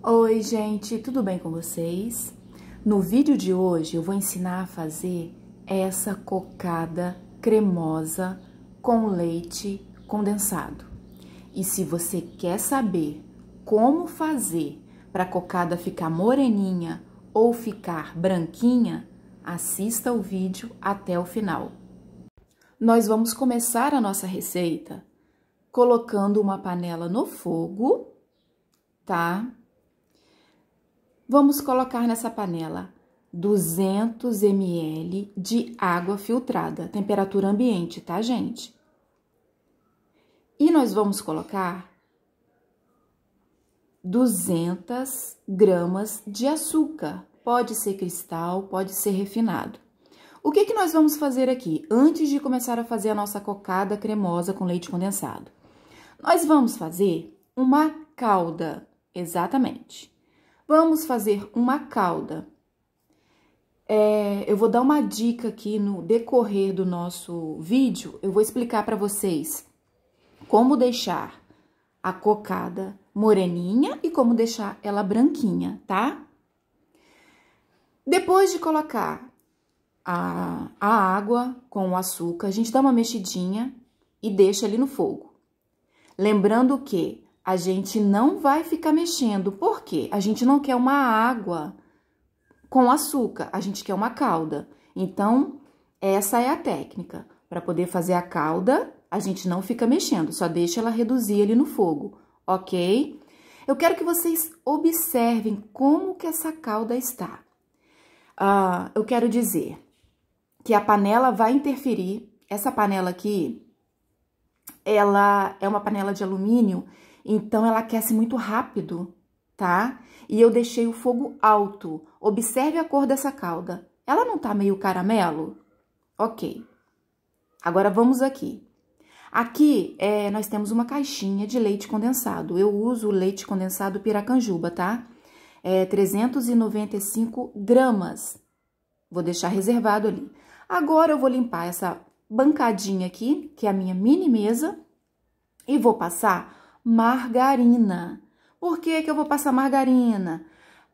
Oi, gente, tudo bem com vocês? No vídeo de hoje eu vou ensinar a fazer essa cocada cremosa com leite condensado. E se você quer saber como fazer para a cocada ficar moreninha ou ficar branquinha, assista o vídeo até o final. Nós vamos começar a nossa receita colocando uma panela no fogo, tá? Vamos colocar nessa panela 200 ml de água filtrada, temperatura ambiente, tá, gente? E nós vamos colocar 200 gramas de açúcar. Pode ser cristal, pode ser refinado. O que, que nós vamos fazer aqui antes de começar a fazer a nossa cocada cremosa com leite condensado? Nós vamos fazer uma calda, exatamente. Vamos fazer uma cauda. É, eu vou dar uma dica aqui no decorrer do nosso vídeo. Eu vou explicar para vocês como deixar a cocada moreninha e como deixar ela branquinha, tá? Depois de colocar a, a água com o açúcar, a gente dá uma mexidinha e deixa ali no fogo. Lembrando que a gente não vai ficar mexendo. Por quê? A gente não quer uma água com açúcar, a gente quer uma calda. Então, essa é a técnica. Para poder fazer a calda, a gente não fica mexendo, só deixa ela reduzir ali no fogo, ok? Eu quero que vocês observem como que essa calda está. Ah, eu quero dizer que a panela vai interferir. Essa panela aqui, ela é uma panela de alumínio então ela aquece muito rápido, tá? E eu deixei o fogo alto. Observe a cor dessa calda. Ela não tá meio caramelo? Ok. Agora vamos aqui. Aqui é, nós temos uma caixinha de leite condensado. Eu uso o leite condensado Piracanjuba, tá? É 395 gramas. Vou deixar reservado ali. Agora eu vou limpar essa bancadinha aqui, que é a minha mini mesa, e vou passar margarina. Por que, que eu vou passar margarina?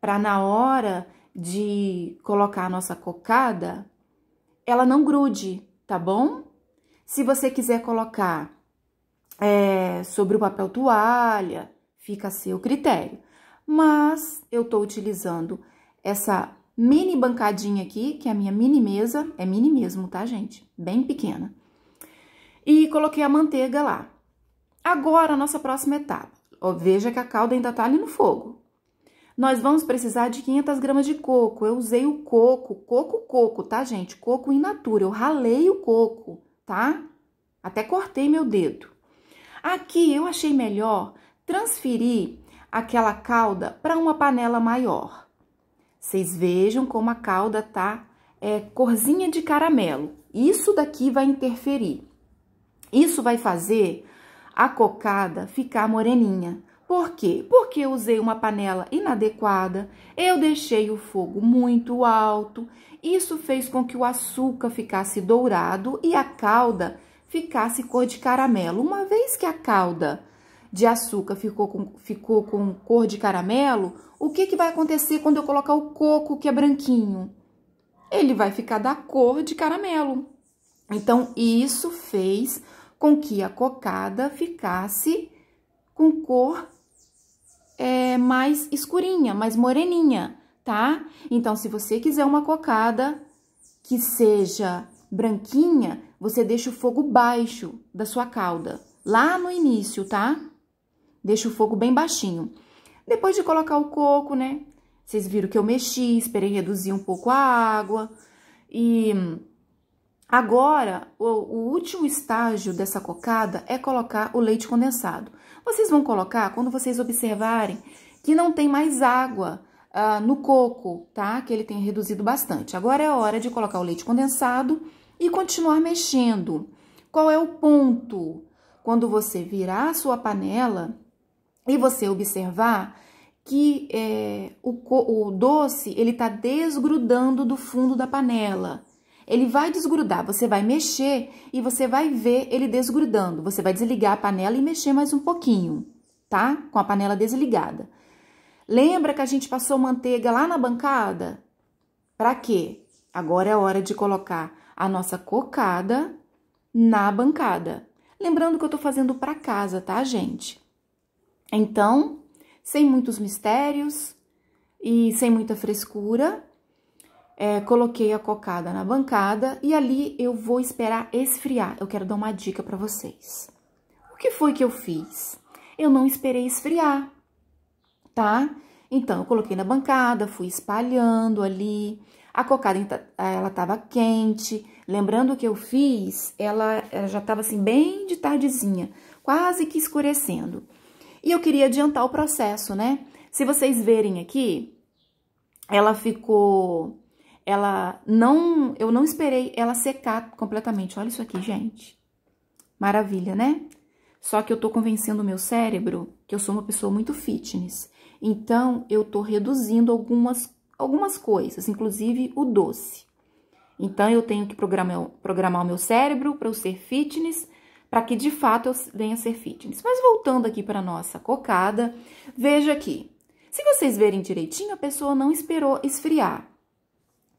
Para na hora de colocar a nossa cocada, ela não grude, tá bom? Se você quiser colocar é, sobre o papel toalha, fica a seu critério. Mas eu estou utilizando essa mini bancadinha aqui, que é a minha mini mesa, é mini mesmo, tá, gente? Bem pequena. E coloquei a manteiga lá. Agora, a nossa próxima etapa. veja que a calda ainda está ali no fogo. Nós vamos precisar de 500 gramas de coco. Eu usei o coco, coco, coco, tá, gente? Coco in natura. Eu ralei o coco, tá? Até cortei meu dedo. Aqui eu achei melhor transferir aquela calda para uma panela maior. Vocês vejam como a calda tá é, corzinha de caramelo. Isso daqui vai interferir. Isso vai fazer a cocada ficar moreninha. Por quê? Porque eu usei uma panela inadequada, eu deixei o fogo muito alto, isso fez com que o açúcar ficasse dourado e a calda ficasse cor de caramelo. Uma vez que a calda de açúcar ficou com, ficou com cor de caramelo, o que, que vai acontecer quando eu colocar o coco, que é branquinho? Ele vai ficar da cor de caramelo. Então, isso fez com que a cocada ficasse com cor é, mais escurinha, mais moreninha, tá? Então, se você quiser uma cocada que seja branquinha, você deixa o fogo baixo da sua calda, lá no início, tá? Deixa o fogo bem baixinho. Depois de colocar o coco, né? Vocês viram que eu mexi, esperei reduzir um pouco a água e Agora, o, o, último estágio dessa cocada é colocar o leite condensado. Vocês vão colocar quando vocês observarem que não tem mais água ah, no coco, tá? Que ele tem reduzido bastante. Agora é a hora de colocar o leite condensado e continuar mexendo. Qual é o ponto? Quando você virar a sua panela e você observar que é, o, o doce ele está desgrudando do fundo da panela. Ele vai desgrudar, você vai mexer e você vai ver ele desgrudando. Você vai desligar a panela e mexer mais um pouquinho, tá? Com a panela desligada. Lembra que a gente passou manteiga lá na bancada? Para quê? Agora é hora de colocar a nossa cocada na bancada. Lembrando que eu tô fazendo para casa, tá, gente? Então, sem muitos mistérios e sem muita frescura, é, coloquei a cocada na bancada e ali eu vou esperar esfriar. Eu quero dar uma dica para vocês. O que foi que eu fiz? Eu não esperei esfriar, tá? Então, eu coloquei na bancada, fui espalhando ali. A cocada, ela tava quente. Lembrando que eu fiz, ela, ela já tava assim, bem de tardezinha, quase que escurecendo. E eu queria adiantar o processo, né? Se vocês verem aqui, ela ficou ela não, eu não esperei ela secar completamente. Olha isso aqui, gente. Maravilha, né? Só que eu tô convencendo o meu cérebro que eu sou uma pessoa muito fitness. Então, eu tô reduzindo algumas, algumas coisas, inclusive o doce. Então, eu tenho que programar, programar o meu cérebro para eu ser fitness, para que de fato eu venha ser fitness. Mas voltando aqui para nossa cocada, veja aqui. Se vocês verem direitinho, a pessoa não esperou esfriar.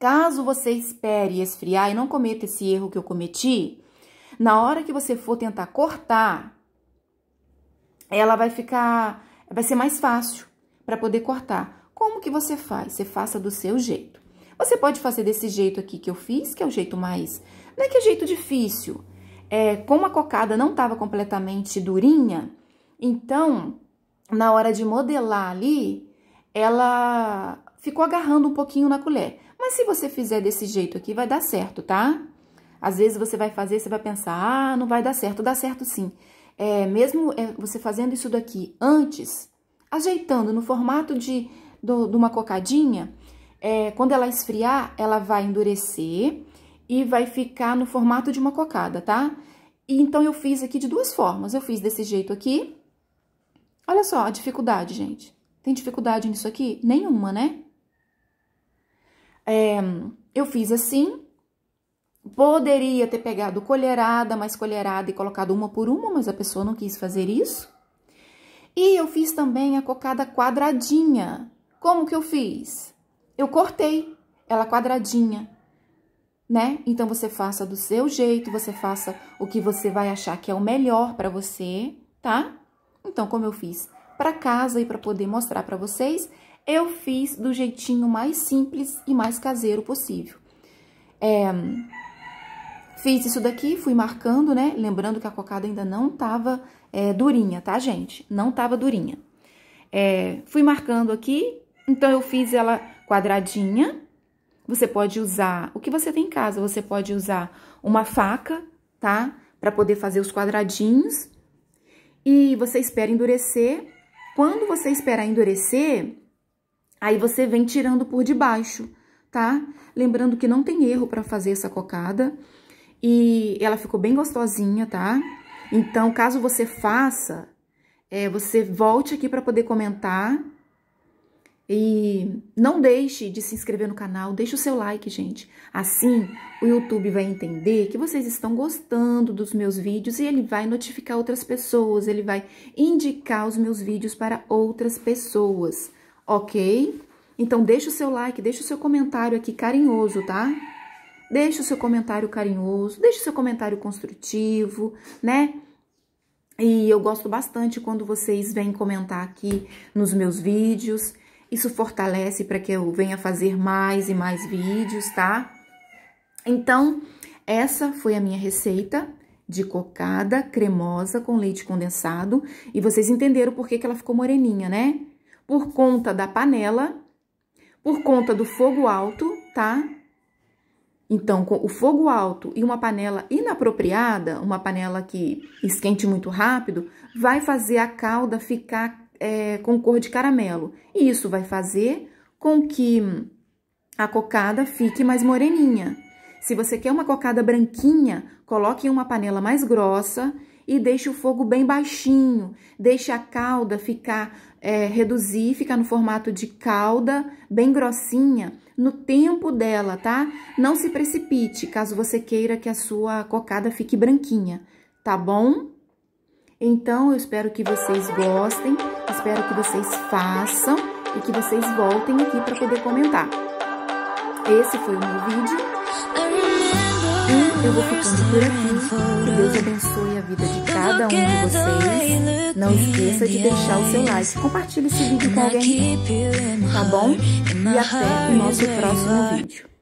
Caso você espere esfriar e não cometa esse erro que eu cometi, na hora que você for tentar cortar, ela vai ficar, vai ser mais fácil para poder cortar. Como que você faz? Você faça do seu jeito. Você pode fazer desse jeito aqui que eu fiz, que é o jeito mais, não é que é jeito difícil. É, como a cocada não estava completamente durinha, então na hora de modelar ali, ela ficou agarrando um pouquinho na colher. Mas se você fizer desse jeito aqui, vai dar certo, tá? Às vezes você vai fazer, você vai pensar, ah, não vai dar certo. Dá certo sim. É, mesmo é, você fazendo isso daqui antes, ajeitando no formato de, do, de uma cocadinha, é, quando ela esfriar, ela vai endurecer e vai ficar no formato de uma cocada, tá? E, então, eu fiz aqui de duas formas. Eu fiz desse jeito aqui. Olha só a dificuldade, gente. Tem dificuldade nisso aqui? Nenhuma, né? É, eu fiz assim, poderia ter pegado colherada, mais colherada e colocado uma por uma, mas a pessoa não quis fazer isso. E eu fiz também a cocada quadradinha. Como que eu fiz? Eu cortei ela quadradinha, né? Então você faça do seu jeito, você faça o que você vai achar que é o melhor para você, tá? Então, como eu fiz para casa e para poder mostrar para vocês, eu fiz do jeitinho mais simples e mais caseiro possível. É, fiz isso daqui, fui marcando, né? Lembrando que a cocada ainda não tava é, durinha, tá, gente? Não tava durinha. É, fui marcando aqui, então eu fiz ela quadradinha. Você pode usar o que você tem em casa, você pode usar uma faca, tá? Para poder fazer os quadradinhos. E você espera endurecer. Quando você esperar endurecer, Aí você vem tirando por debaixo, tá? Lembrando que não tem erro para fazer essa cocada. E ela ficou bem gostosinha, tá? Então, caso você faça, é, você volte aqui para poder comentar. E não deixe de se inscrever no canal, deixe o seu like, gente. Assim, o YouTube vai entender que vocês estão gostando dos meus vídeos e ele vai notificar outras pessoas, ele vai indicar os meus vídeos para outras pessoas ok? Então deixa o seu like, deixa o seu comentário aqui carinhoso, tá? Deixa o seu comentário carinhoso, deixa o seu comentário construtivo, né? E eu gosto bastante quando vocês vêm comentar aqui nos meus vídeos. Isso fortalece para que eu venha fazer mais e mais vídeos, tá? Então, essa foi a minha receita de cocada cremosa com leite condensado. E vocês entenderam por que, que ela ficou moreninha, né? por conta da panela, por conta do fogo alto, tá? Então, com o fogo alto e uma panela inapropriada, uma panela que esquente muito rápido, vai fazer a calda ficar é, com cor de caramelo. E isso vai fazer com que a cocada fique mais moreninha. Se você quer uma cocada branquinha, coloque em uma panela mais grossa e deixe o fogo bem baixinho, deixe a calda ficar, é, reduzir, ficar no formato de calda, bem grossinha, no tempo dela, tá? Não se precipite, caso você queira que a sua cocada fique branquinha, tá bom? Então, eu espero que vocês gostem, espero que vocês façam e que vocês voltem aqui para poder comentar. Esse foi o meu vídeo. Eu vou ficando por aqui. Que Deus abençoe a vida de cada um de vocês. Não esqueça de deixar o seu like. Compartilhe esse vídeo com alguém, tá bom? E até o nosso próximo vídeo.